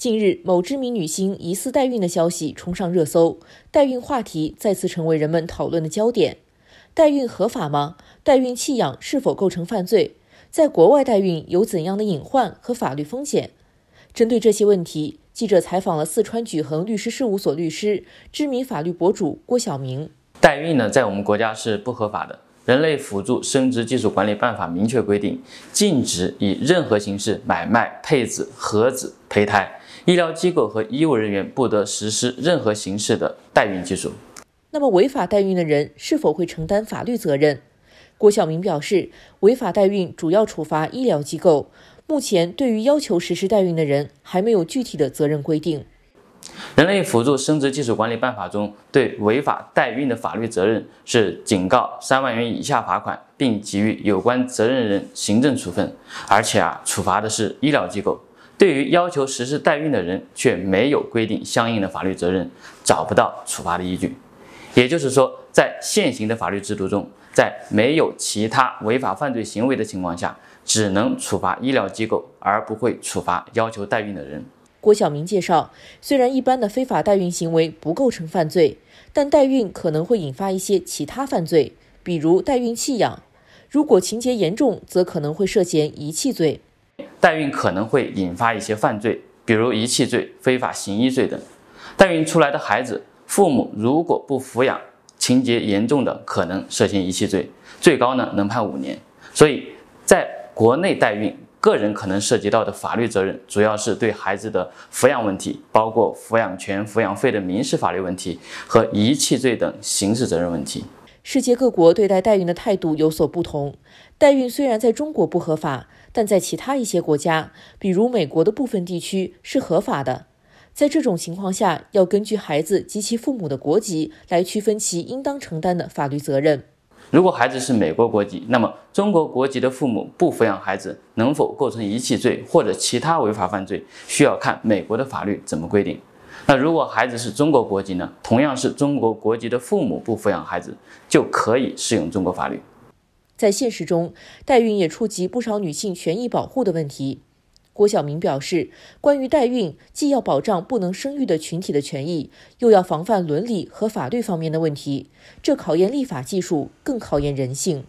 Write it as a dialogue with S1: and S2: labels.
S1: 近日，某知名女星疑似代孕的消息冲上热搜，代孕话题再次成为人们讨论的焦点。代孕合法吗？代孕弃养是否构成犯罪？在国外代孕有怎样的隐患和法律风险？针对这些问题，记者采访了四川举恒律师事务所律师、知名法律博主郭晓明。
S2: 代孕呢，在我们国家是不合法的。《人类辅助生殖技术管理办法》明确规定，禁止以任何形式买卖配子、合子、胚胎。医疗机构和医务人员不得实施任何形式的代孕技术。
S1: 那么，违法代孕的人是否会承担法律责任？郭晓明表示，违法代孕主要处罚医疗机构。目前，对于要求实施代孕的人，还没有具体的责任规定。
S2: 《人类辅助生殖技术管理办法》中对违法代孕的法律责任是警告三万元以下罚款，并给予有关责任人行政处分。而且啊，处罚的是医疗机构，对于要求实施代孕的人却没有规定相应的法律责任，找不到处罚的依据。也就是说，在现行的法律制度中，在没有其他违法犯罪行为的情况下，只能处罚医疗机构，而不会处罚要求代孕的人。
S1: 郭晓明介绍，虽然一般的非法代孕行为不构成犯罪，但代孕可能会引发一些其他犯罪，比如代孕弃养。如果情节严重，则可能会涉嫌遗弃罪。
S2: 代孕可能会引发一些犯罪，比如遗弃罪、非法行医罪等。代孕出来的孩子，父母如果不抚养，情节严重的可能涉嫌遗弃罪，最高呢能判五年。所以，在国内代孕。个人可能涉及到的法律责任，主要是对孩子的抚养问题，包括抚养权、抚养费的民事法律问题和遗弃罪等刑事责任问题。
S1: 世界各国对待代孕的态度有所不同。代孕虽然在中国不合法，但在其他一些国家，比如美国的部分地区是合法的。在这种情况下，要根据孩子及其父母的国籍来区分其应当承担的法律责任。
S2: 如果孩子是美国国籍，那么中国国籍的父母不抚养孩子，能否构成遗弃罪或者其他违法犯罪，需要看美国的法律怎么规定。那如果孩子是中国国籍呢？同样是中国国籍的父母不抚养孩子，就可以适用中国法律。
S1: 在现实中，代孕也触及不少女性权益保护的问题。郭晓明表示，关于代孕，既要保障不能生育的群体的权益，又要防范伦理和法律方面的问题，这考验立法技术，更考验人性。